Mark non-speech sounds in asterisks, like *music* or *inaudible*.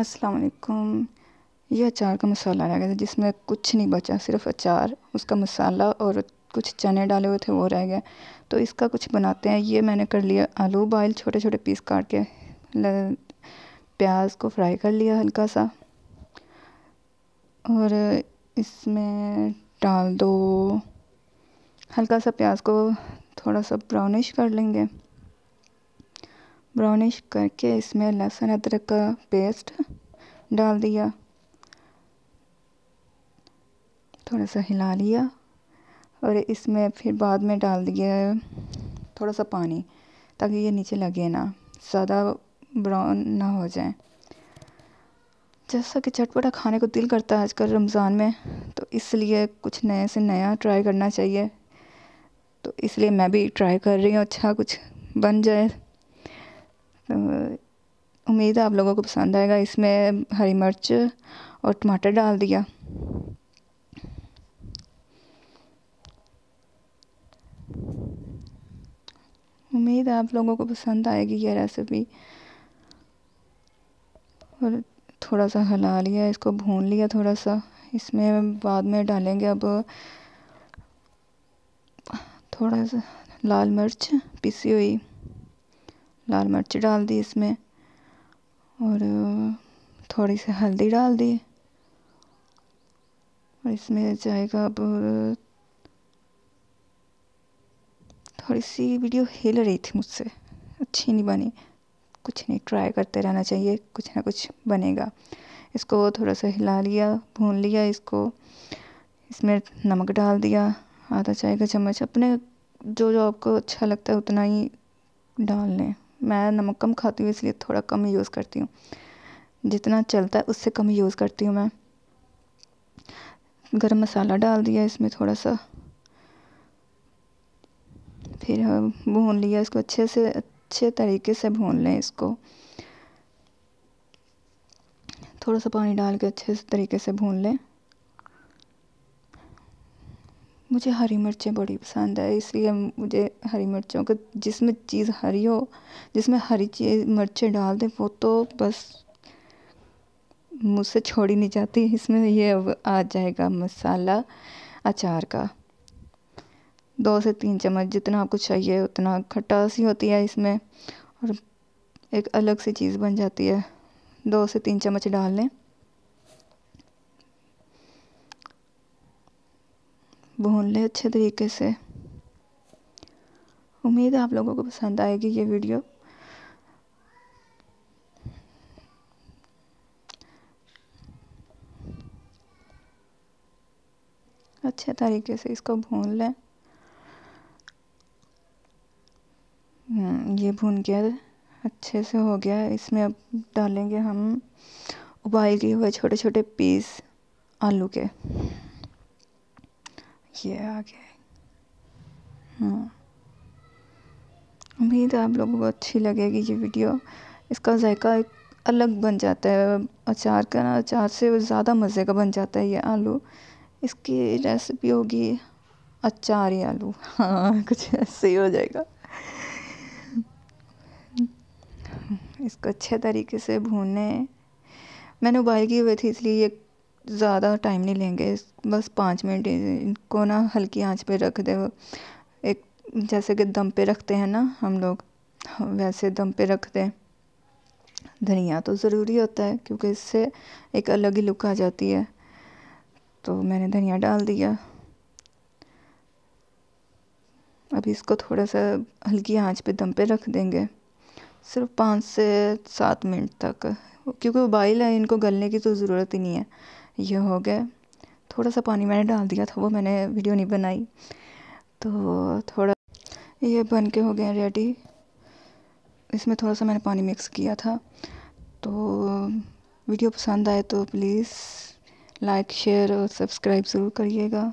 अस्सलाम वालेकुम ये अचार का मसाला रह गया था जिसमें कुछ नहीं बचा सिर्फ अचार उसका मसाला और कुछ चने डाले हुए थे वो रह गए तो इसका कुछ बनाते हैं ये मैंने कर लिया आलू बॉयल छोटे छोटे पीस काट के प्याज को फ्राई कर लिया हल्का सा और इसमें डाल दो हल्का सा प्याज को थोड़ा सा ब्राउनिश कर लेंगे ब्राउनिश करके इसमें लहसुन अदरक का पेस्ट डाल दिया थोड़ा सा हिला लिया और इसमें फिर बाद में डाल दिया थोड़ा सा पानी ताकि ये नीचे लगे ना ज़्यादा ब्राउन ना हो जाए जैसा कि चटपटा खाने को दिल करता है आजकल रमज़ान में तो इसलिए कुछ नए से नया ट्राई करना चाहिए तो इसलिए मैं भी ट्राई कर रही हूँ अच्छा कुछ बन जाए तो उम्मीद है आप लोगों को पसंद आएगा इसमें हरी मिर्च और टमाटर डाल दिया उम्मीद है आप लोगों को पसंद आएगी ये रेसिपी और थोड़ा सा हला लिया इसको भून लिया थोड़ा सा इसमें बाद में डालेंगे अब थोड़ा सा लाल मिर्च पिसी हुई लाल मिर्च डाल दी इसमें और थोड़ी सी हल्दी डाल दी और इसमें जाएगा अब थोड़ी सी वीडियो हिल रही थी मुझसे अच्छी नहीं बनी कुछ नहीं ट्राई करते रहना चाहिए कुछ ना कुछ बनेगा इसको थोड़ा सा हिला लिया भून लिया इसको इसमें नमक डाल दिया आधा चाय का चम्मच अपने जो जो आपको अच्छा लगता है उतना ही डाल लें मैं नमक कम खाती हूँ इसलिए थोड़ा कम यूज़ करती हूँ जितना चलता है उससे कम यूज़ करती हूँ मैं गरम मसाला डाल दिया इसमें थोड़ा सा फिर भून लिया इसको अच्छे से अच्छे तरीके से भून लें इसको थोड़ा सा पानी डाल के अच्छे से तरीके से भून लें मुझे हरी मिर्चें बड़ी पसंद है इसलिए मुझे हरी मिर्चों का जिसमें चीज़ हरी हो जिसमें हरी चीज़ मिर्चें डाल दें वो तो बस मुझसे छोड़ी नहीं जाती इसमें ये अब आ जाएगा मसाला अचार का दो से तीन चम्मच जितना आपको चाहिए उतना खटास ही होती है इसमें और एक अलग सी चीज़ बन जाती है दो से तीन चम्मच डाल लें भून लें अच्छे तरीके से उम्मीद है आप लोगों को पसंद आएगी ये वीडियो अच्छे तरीके से इसको भून लें हम्म, ये भून गया अच्छे से हो गया इसमें अब डालेंगे हम उबाल गए हुए छोटे छोटे पीस आलू के ये आगे हाँ उम्मीद है आप लोगों को अच्छी लगेगी ये वीडियो इसका जायका एक अलग बन जाता है अचार का ना अचार से ज़्यादा मज़े का बन जाता है ये आलू इसकी रेसिपी होगी अचार ही आलू हाँ *laughs* कुछ ऐसे ही हो जाएगा इसको अच्छे तरीके से भूने मैंने उबाल की हुई थी इसलिए ये ज़्यादा टाइम नहीं लेंगे बस पाँच मिनट इनको ना हल्की आंच पे रख दे एक जैसे कि दम पे रखते हैं ना हम लोग वैसे दम पे रख दें धनिया तो ज़रूरी होता है क्योंकि इससे एक अलग ही लुक आ जाती है तो मैंने धनिया डाल दिया अभी इसको थोड़ा सा हल्की आंच पे दम पे रख देंगे सिर्फ पाँच से सात मिनट तक क्योंकि उबाइल है इनको गलने की तो ज़रूरत ही नहीं है ये हो गया थोड़ा सा पानी मैंने डाल दिया था वो मैंने वीडियो नहीं बनाई तो थोड़ा ये बन के हो गए रेडी इसमें थोड़ा सा मैंने पानी मिक्स किया था तो वीडियो पसंद आए तो प्लीज़ लाइक शेयर और सब्सक्राइब ज़रूर करिएगा